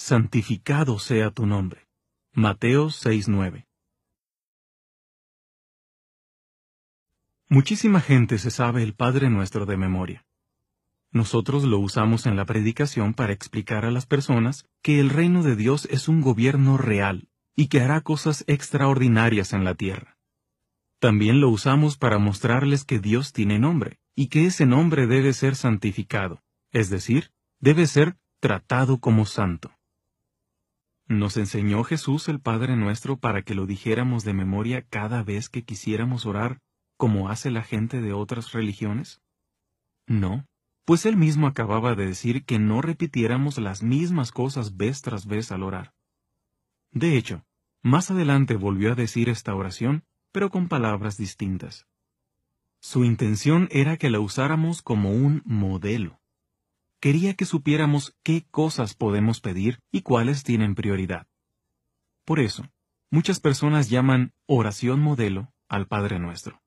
santificado sea tu nombre. Mateo 6:9 Muchísima gente se sabe el Padre Nuestro de memoria. Nosotros lo usamos en la predicación para explicar a las personas que el reino de Dios es un gobierno real y que hará cosas extraordinarias en la tierra. También lo usamos para mostrarles que Dios tiene nombre y que ese nombre debe ser santificado, es decir, debe ser tratado como santo. Nos enseñó Jesús el Padre nuestro para que lo dijéramos de memoria cada vez que quisiéramos orar, como hace la gente de otras religiones? No, pues él mismo acababa de decir que no repitiéramos las mismas cosas vez tras vez al orar. De hecho, más adelante volvió a decir esta oración, pero con palabras distintas. Su intención era que la usáramos como un modelo quería que supiéramos qué cosas podemos pedir y cuáles tienen prioridad. Por eso, muchas personas llaman oración modelo al Padre Nuestro.